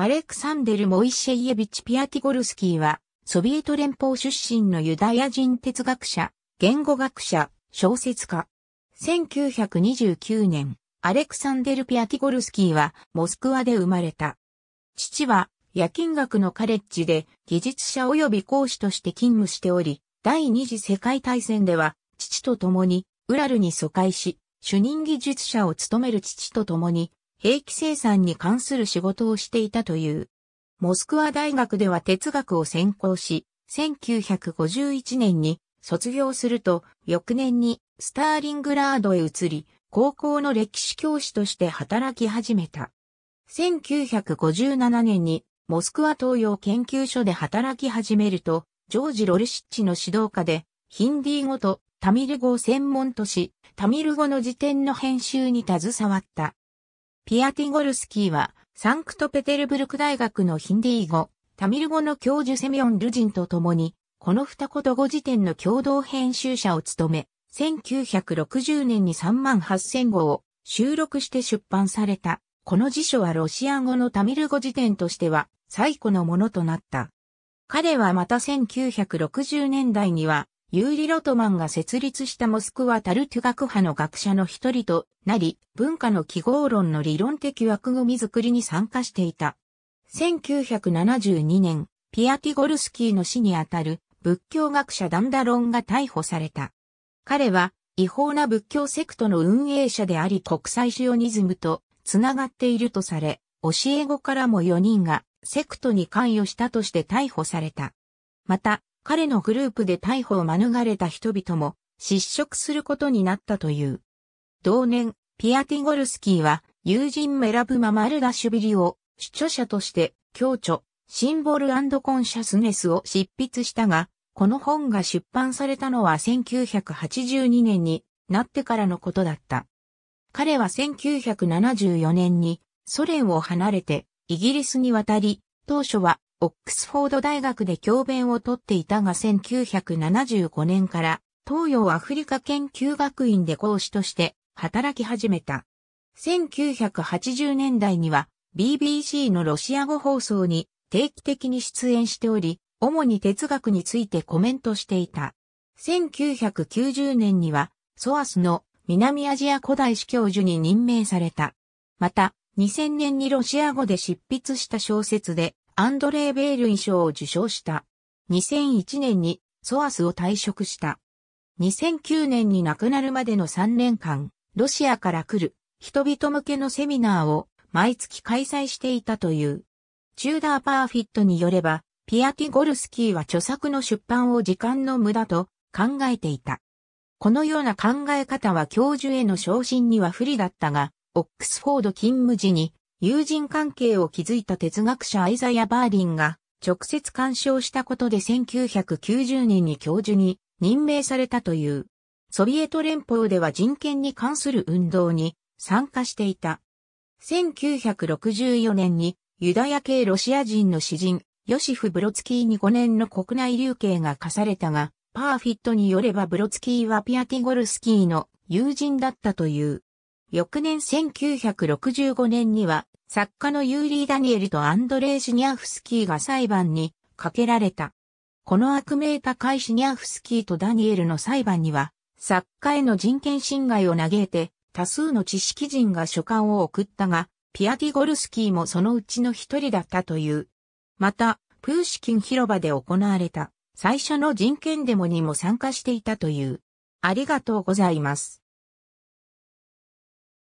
アレクサンデル・モイシェイエビチ・ピアティゴルスキーは、ソビエト連邦出身のユダヤ人哲学者、言語学者、小説家。1929年、アレクサンデル・ピアティゴルスキーは、モスクワで生まれた。父は、夜勤学のカレッジで、技術者及び講師として勤務しており、第二次世界大戦では、父と共に、ウラルに疎開し、主任技術者を務める父と共に、兵器生産に関する仕事をしていたという。モスクワ大学では哲学を専攻し、1951年に卒業すると、翌年にスターリングラードへ移り、高校の歴史教師として働き始めた。1957年にモスクワ東洋研究所で働き始めると、ジョージ・ロルシッチの指導下で、ヒンディー語とタミル語を専門とし、タミル語の辞典の編集に携わった。ピアティゴルスキーは、サンクトペテルブルク大学のヒンディー語、タミル語の教授セミオン・ルジンと共に、この二言語辞典の共同編集者を務め、1960年に3万8000語を収録して出版された。この辞書はロシア語のタミル語辞典としては最古のものとなった。彼はまた1960年代にはユーリ・ロトマンが設立したモスクワタルトゥ学派の学者の一人となり、文化の記号論の理論的枠組み作りに参加していた。1972年、ピアティゴルスキーの死にあたる仏教学者ダンダロンが逮捕された。彼は違法な仏教セクトの運営者であり国際シオニズムとつながっているとされ、教え子からも4人がセクトに関与したとして逮捕された。また、彼のグループで逮捕を免れた人々も失職することになったという。同年、ピアティゴルスキーは友人メラブマ・マルダシュビリを主著者として共著、シンボルコンシャスネスを執筆したが、この本が出版されたのは1982年になってからのことだった。彼は1974年にソ連を離れてイギリスに渡り、当初はオックスフォード大学で教鞭をとっていたが1975年から東洋アフリカ研究学院で講師として働き始めた。1980年代には BBC のロシア語放送に定期的に出演しており、主に哲学についてコメントしていた。1990年にはソアスの南アジア古代史教授に任命された。また、2000年にロシア語で執筆した小説で、アンドレー・ベールン賞を受賞した。2001年にソアスを退職した。2009年に亡くなるまでの3年間、ロシアから来る人々向けのセミナーを毎月開催していたという。チューダー・パーフィットによれば、ピアティゴルスキーは著作の出版を時間の無駄と考えていた。このような考え方は教授への昇進には不利だったが、オックスフォード勤務時に友人関係を築いた哲学者アイザヤ・バーリンが直接干渉したことで1990年に教授に任命されたという。ソビエト連邦では人権に関する運動に参加していた。1964年にユダヤ系ロシア人の詩人、ヨシフ・ブロツキーに5年の国内流刑が課されたが、パーフィットによればブロツキーはピアティゴルスキーの友人だったという。翌年1965年には、作家のユーリー・ダニエルとアンドレイ・シニアフスキーが裁判にかけられた。この悪名高いシニアフスキーとダニエルの裁判には、作家への人権侵害を嘆いて、多数の知識人が書簡を送ったが、ピアティゴルスキーもそのうちの一人だったという。また、プーシキン広場で行われた最初の人権デモにも参加していたという。ありがとうございます。